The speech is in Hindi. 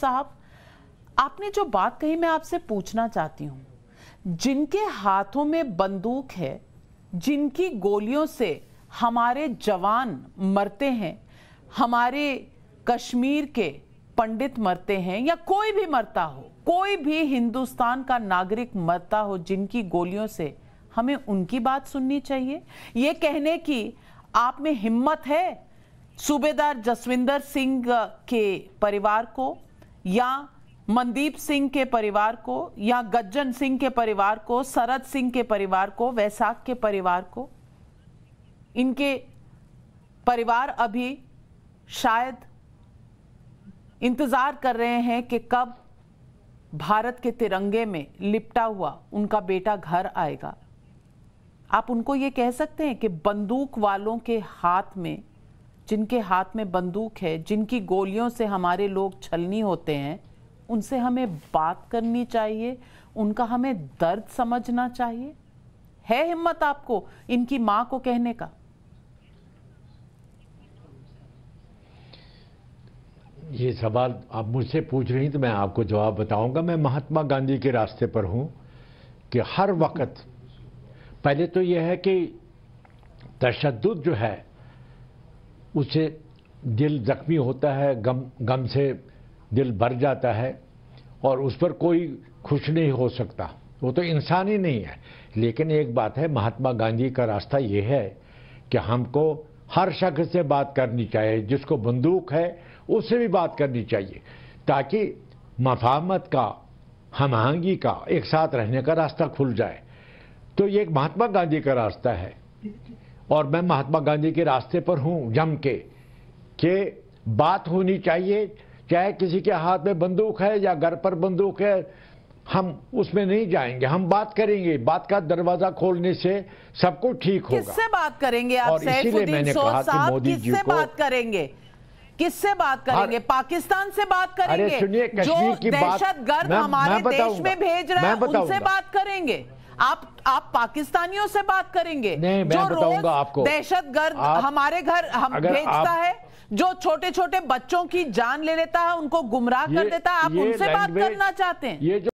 साहब आपने जो बात कही मैं आपसे पूछना चाहती हूँ जिनके हाथों में बंदूक है जिनकी गोलियों से हमारे जवान मरते हैं हमारे कश्मीर के पंडित मरते हैं या कोई भी मरता हो कोई भी हिंदुस्तान का नागरिक मरता हो जिनकी गोलियों से हमें उनकी बात सुननी चाहिए ये कहने की आप में हिम्मत है सूबेदार जसविंदर सिंह के परिवार को या मनदीप सिंह के परिवार को या गज्जन सिंह के परिवार को शरद सिंह के परिवार को वैसाख के परिवार को इनके परिवार अभी शायद इंतज़ार कर रहे हैं कि कब भारत के तिरंगे में लिपटा हुआ उनका बेटा घर आएगा आप उनको ये कह सकते हैं कि बंदूक वालों के हाथ में जिनके हाथ में बंदूक है जिनकी गोलियों से हमारे लोग छलनी होते हैं उनसे हमें बात करनी चाहिए उनका हमें दर्द समझना चाहिए है हिम्मत आपको इनकी मां को कहने का ये सवाल आप मुझसे पूछ रही तो मैं आपको जवाब बताऊंगा मैं महात्मा गांधी के रास्ते पर हूं कि हर वक्त पहले तो यह है कि तशद जो है उससे दिल जख्मी होता है गम गम से दिल भर जाता है और उस पर कोई खुश नहीं हो सकता वो तो इंसान ही नहीं है लेकिन एक बात है महात्मा गांधी का रास्ता ये है कि हमको हर शख्स से बात करनी चाहिए जिसको बंदूक है उससे भी बात करनी चाहिए ताकि मफामत का हम आहंगी का एक साथ रहने का रास्ता खुल जाए तो ये एक महात्मा गांधी का रास्ता है और मैं महात्मा गांधी के रास्ते पर हूं जम के कि बात होनी चाहिए चाहे किसी के हाथ में बंदूक है या घर पर बंदूक है हम उसमें नहीं जाएंगे हम बात करेंगे बात का दरवाजा खोलने से सबको ठीक होगा किससे बात करेंगे आप इसीलिए मैंने कहा कि मोदी जी को बात करेंगे किससे बात करेंगे पाकिस्तान से बात करेंगे अरे सुनिए कश्मीर की बात मैं गर्द हमारे देश में भेज रहा है उनसे बात करेंगे आप आप पाकिस्तानियों से बात करेंगे जो रोज दहशत गर्द हमारे घर हम भेजता है जो छोटे छोटे बच्चों की जान ले लेता है उनको गुमराह कर देता है आप उनसे बात करना चाहते हैं